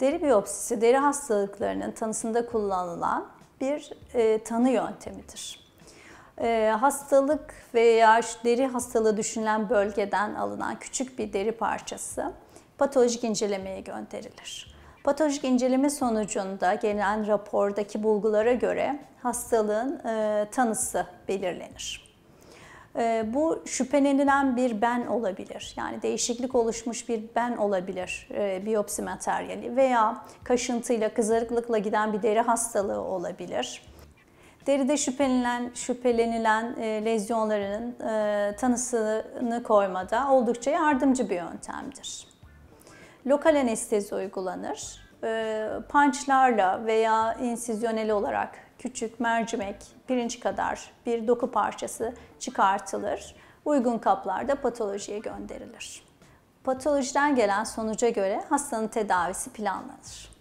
Deri biyopsisi deri hastalıklarının tanısında kullanılan bir e, tanı yöntemidir. E, hastalık veya deri hastalığı düşünülen bölgeden alınan küçük bir deri parçası patolojik incelemeye gönderilir. Patolojik inceleme sonucunda gelen rapordaki bulgulara göre hastalığın e, tanısı belirlenir. Ee, bu şüphelenilen bir ben olabilir. Yani değişiklik oluşmuş bir ben olabilir e, biyopsi materyali veya kaşıntıyla, kızarıklıkla giden bir deri hastalığı olabilir. Deride şüphelenilen, şüphelenilen e, lezyonların e, tanısını koymada oldukça yardımcı bir yöntemdir. Lokal anestezi uygulanır. Pançlarla veya insizyonel olarak küçük mercimek, pirinç kadar bir doku parçası çıkartılır. Uygun kaplarda patolojiye gönderilir. Patolojiden gelen sonuca göre hastanın tedavisi planlanır.